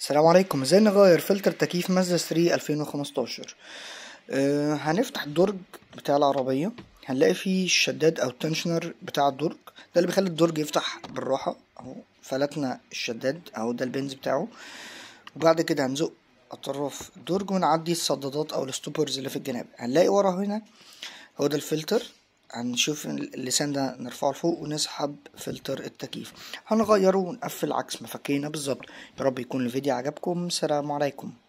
السلام عليكم ازاي نغير فلتر تكييف مازدا 3 2015 أه هنفتح الدرج بتاع العربية هنلاقي فيه الشداد او التنشنر بتاع الدرج ده اللي بيخلي الدرج يفتح بالراحة اهو فلتنا الشداد اهو ده البنز بتاعه وبعد كده هنزق اطراف الدرج ونعدي الصدادات او الستوبرز اللي في الجناب هنلاقي ورا هنا هو ده الفلتر هنشوف اللسان ده نرفعه لفوق ونسحب فلتر التكييف هنغيره ونقفل عكس ما فكينا بالظبط يا رب يكون الفيديو عجبكم سلام عليكم